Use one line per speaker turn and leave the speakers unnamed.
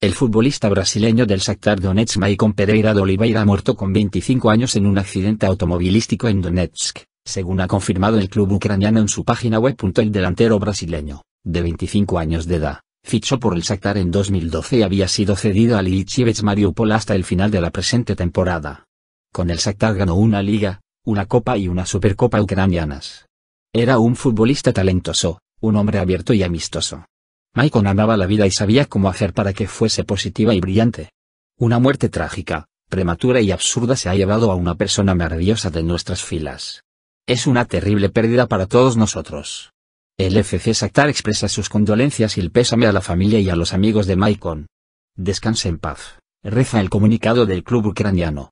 El futbolista brasileño del Shakhtar Donetsk Maicon Pereira de Oliveira ha muerto con 25 años en un accidente automovilístico en Donetsk, según ha confirmado el club ucraniano en su página web. El delantero brasileño, de 25 años de edad, fichó por el Shakhtar en 2012 y había sido cedido al Ilichivets Mariupol hasta el final de la presente temporada. Con el Shakhtar ganó una liga, una copa y una supercopa ucranianas. Era un futbolista talentoso, un hombre abierto y amistoso, Maicon amaba la vida y sabía cómo hacer para que fuese positiva y brillante. Una muerte trágica, prematura y absurda se ha llevado a una persona maravillosa de nuestras filas. Es una terrible pérdida para todos nosotros. El FC Sactar expresa sus condolencias y el pésame a la familia y a los amigos de Maicon. Descanse en paz, reza el comunicado del club ucraniano.